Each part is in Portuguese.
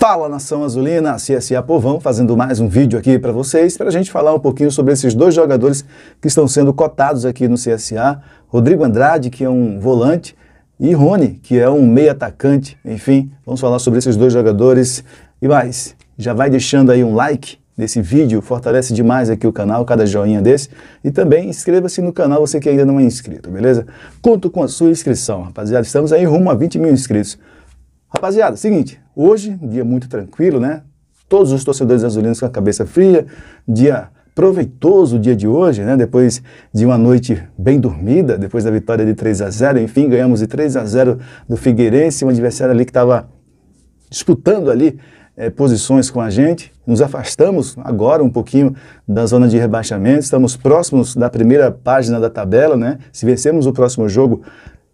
Fala nação azulina, CSA Povão, fazendo mais um vídeo aqui para vocês, para a gente falar um pouquinho sobre esses dois jogadores que estão sendo cotados aqui no CSA, Rodrigo Andrade, que é um volante, e Rony, que é um meio atacante, enfim, vamos falar sobre esses dois jogadores e mais. Já vai deixando aí um like nesse vídeo, fortalece demais aqui o canal, cada joinha desse, e também inscreva-se no canal você que ainda não é inscrito, beleza? Conto com a sua inscrição, rapaziada, estamos aí rumo a 20 mil inscritos. Rapaziada, seguinte, hoje, dia muito tranquilo, né? Todos os torcedores azulinos com a cabeça fria, dia proveitoso o dia de hoje, né? Depois de uma noite bem dormida, depois da vitória de 3 a 0, enfim, ganhamos de 3 a 0 do Figueirense, um adversário ali que estava disputando ali é, posições com a gente. Nos afastamos agora um pouquinho da zona de rebaixamento, estamos próximos da primeira página da tabela, né? Se vencermos o próximo jogo,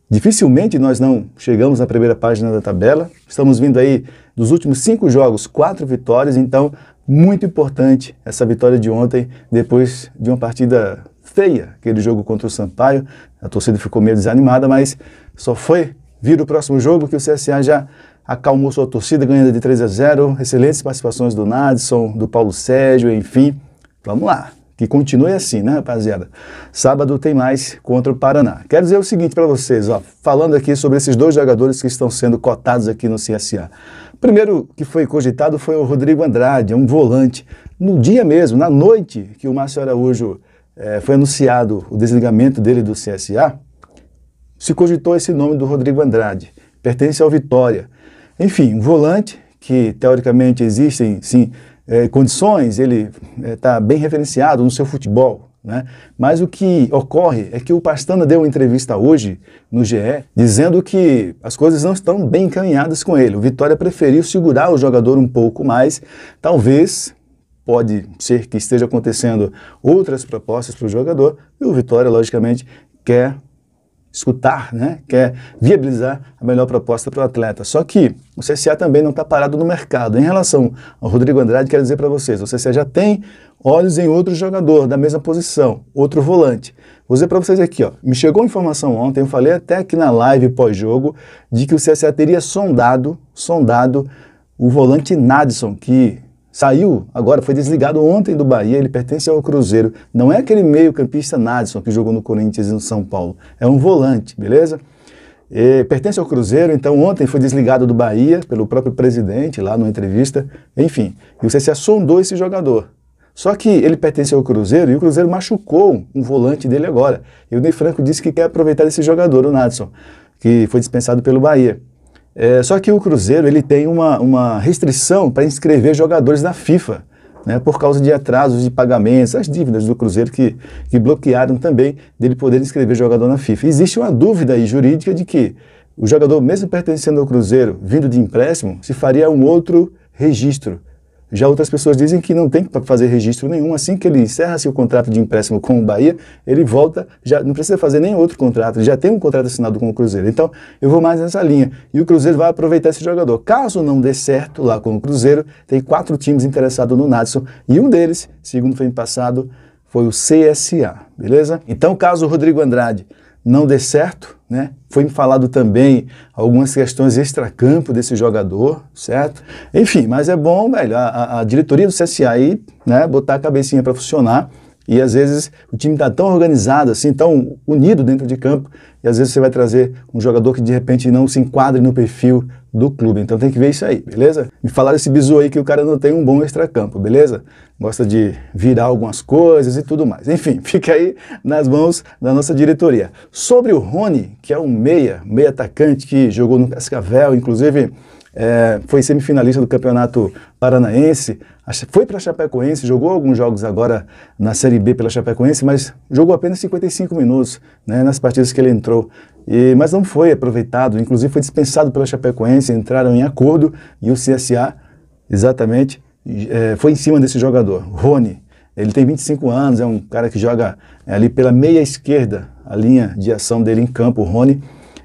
Dificilmente nós não chegamos na primeira página da tabela. Estamos vindo aí dos últimos cinco jogos, quatro vitórias, então muito importante essa vitória de ontem, depois de uma partida feia, aquele jogo contra o Sampaio. A torcida ficou meio desanimada, mas só foi vir o próximo jogo que o CSA já acalmou sua torcida, ganhando de 3 a 0. Excelentes participações do Nadson, do Paulo Sérgio, enfim. Vamos lá. Que continue assim, né, rapaziada? Sábado tem mais contra o Paraná. Quero dizer o seguinte para vocês, ó, falando aqui sobre esses dois jogadores que estão sendo cotados aqui no CSA. Primeiro que foi cogitado foi o Rodrigo Andrade, um volante. No dia mesmo, na noite que o Márcio Araújo é, foi anunciado o desligamento dele do CSA, se cogitou esse nome do Rodrigo Andrade. Pertence ao Vitória. Enfim, um volante que teoricamente existem, sim, é, condições, ele está eh, é, bem referenciado no seu futebol. Né? Mas o que ocorre é que o Pastana deu uma entrevista hoje no GE dizendo que as coisas não estão bem encaminhadas com ele. O Vitória preferiu segurar o jogador um pouco mais, talvez pode ser que esteja acontecendo outras propostas para o jogador e o Vitória, logicamente, quer escutar, né? quer viabilizar a melhor proposta para o atleta. Só que o CSA também não está parado no mercado. Em relação ao Rodrigo Andrade, quero dizer para vocês, o CSA já tem olhos em outro jogador da mesma posição, outro volante. Vou dizer para vocês aqui, ó, me chegou informação ontem, eu falei até aqui na live pós-jogo, de que o CSA teria sondado, sondado o volante Nadson, que Saiu agora, foi desligado ontem do Bahia, ele pertence ao Cruzeiro. Não é aquele meio-campista Nadson que jogou no Corinthians e no São Paulo. É um volante, beleza? E pertence ao Cruzeiro, então ontem foi desligado do Bahia pelo próprio presidente lá numa entrevista. Enfim, e o CSA sondou esse jogador. Só que ele pertence ao Cruzeiro e o Cruzeiro machucou um volante dele agora. E o Ney Franco disse que quer aproveitar esse jogador, o Nadson, que foi dispensado pelo Bahia. É, só que o Cruzeiro ele tem uma, uma restrição para inscrever jogadores na FIFA, né, por causa de atrasos de pagamentos, as dívidas do Cruzeiro que, que bloquearam também dele poder inscrever jogador na FIFA. Existe uma dúvida aí jurídica de que o jogador, mesmo pertencendo ao Cruzeiro, vindo de empréstimo, se faria um outro registro. Já outras pessoas dizem que não tem que fazer registro nenhum. Assim que ele encerra seu contrato de empréstimo com o Bahia, ele volta, já não precisa fazer nem outro contrato, já tem um contrato assinado com o Cruzeiro. Então, eu vou mais nessa linha. E o Cruzeiro vai aproveitar esse jogador. Caso não dê certo lá com o Cruzeiro, tem quatro times interessados no Nadson. E um deles, segundo foi passado, foi o CSA, beleza? Então, caso o Rodrigo Andrade não dê certo, né? Foi-me falado também algumas questões extracampo desse jogador, certo? Enfim, mas é bom, velho, a, a diretoria do CSA aí, né, botar a cabecinha para funcionar e às vezes o time está tão organizado, assim, tão unido dentro de campo, e às vezes você vai trazer um jogador que de repente não se enquadre no perfil do clube. Então tem que ver isso aí, beleza? Me falaram esse bizu aí que o cara não tem um bom extracampo, beleza? Gosta de virar algumas coisas e tudo mais. Enfim, fica aí nas mãos da nossa diretoria. Sobre o Rony, que é um meia, meia atacante que jogou no Cascavel, inclusive é, foi semifinalista do Campeonato Paranaense, foi para a Chapecoense, jogou alguns jogos agora na Série B pela Chapecoense, mas jogou apenas 55 minutos né, nas partidas que ele entrou. E, mas não foi aproveitado, inclusive foi dispensado pela Chapecoense, entraram em acordo e o CSA, exatamente, é, foi em cima desse jogador, Rony. Ele tem 25 anos, é um cara que joga é, ali pela meia esquerda, a linha de ação dele em campo, o Rony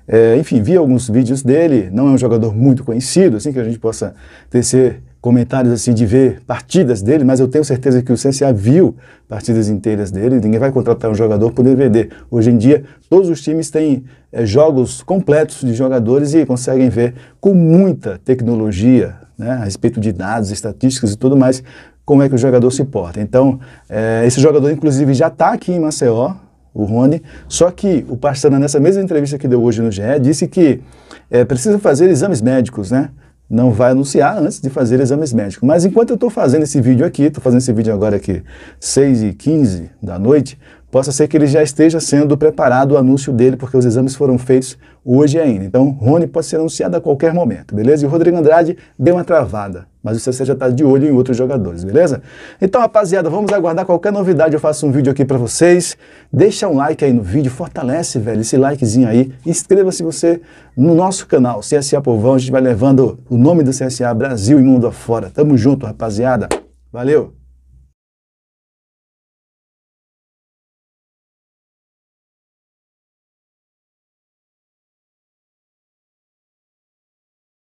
é, enfim, vi alguns vídeos dele, não é um jogador muito conhecido, assim que a gente possa tecer comentários assim de ver partidas dele, mas eu tenho certeza que o CSA viu partidas inteiras dele, ninguém vai contratar um jogador por DVD. Hoje em dia, todos os times têm é, jogos completos de jogadores e conseguem ver com muita tecnologia, né, a respeito de dados, estatísticas e tudo mais, como é que o jogador se porta. Então, é, esse jogador, inclusive, já está aqui em Maceió, o Rony. Só que o Pastrana, nessa mesma entrevista que deu hoje no GE, disse que é, precisa fazer exames médicos, né? Não vai anunciar antes de fazer exames médicos. Mas enquanto eu estou fazendo esse vídeo aqui, estou fazendo esse vídeo agora aqui, 6h15 da noite, possa ser que ele já esteja sendo preparado o anúncio dele, porque os exames foram feitos hoje ainda. Então, Rony pode ser anunciado a qualquer momento, beleza? E o Rodrigo Andrade deu uma travada mas você já está de olho em outros jogadores, beleza? Então, rapaziada, vamos aguardar qualquer novidade. Eu faço um vídeo aqui para vocês. Deixa um like aí no vídeo, fortalece, velho, esse likezinho aí. Inscreva-se você no nosso canal, CSA Povão. A gente vai levando o nome do CSA Brasil e mundo afora. Tamo junto, rapaziada. Valeu!